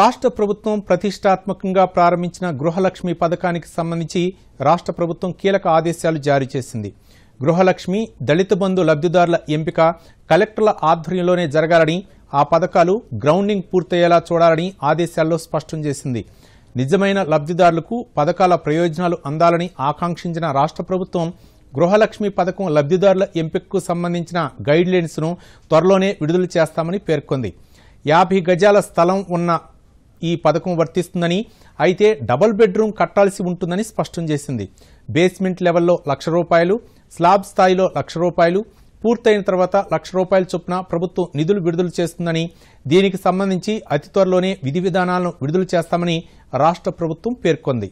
రాష్ట్ర ప్రభుత్వం ప్రతిష్టాత్మకంగా ప్రారంభించిన గృహలక్ష్మి పథకానికి సంబంధించి రాష్ట్ర ప్రభుత్వం కీలక ఆదేశాలు జారీ చేసింది గృహలక్ష్మి దళిత బంధు లబ్ధిదారుల ఎంపిక కలెక్టర్ల ఆధ్వర్యంలోనే జరగాలని ఆ పథకాలు గ్రౌండింగ్ పూర్తయ్యేలా చూడాలని ఆదేశాల్లో స్పష్టం చేసింది నిజమైన లబ్ధిదారులకు పథకాల ప్రయోజనాలు అందాలని ఆకాంక్షించిన రాష్ట్ర ప్రభుత్వం గృహలక్ష్మి పథకం లబ్ధిదారుల ఎంపికకు సంబంధించిన గైడ్లైన్స్ను త్వరలోనే విడుదల చేస్తామని పేర్కొంది యాభై గజాల స్థలం ఉన్న ఈ పథకం వర్తిస్తుందని అయితే డబుల్ బెడ్రూమ్ కట్టాల్సి ఉంటుందని స్పష్టం చేసింది బేస్మెంట్ లెవెల్లో లక్ష రూపాయలు స్లాబ్ స్థాయిలో లక్ష రూపాయలు పూర్తయిన తర్వాత లక్ష రూపాయల చొప్పున ప్రభుత్వం నిధులు విడుదల చేస్తుందని దీనికి సంబంధించి అతి త్వరలోనే విధి విధానాలను విడుదల చేస్తామని రాష్ట్ర ప్రభుత్వం పేర్కొంది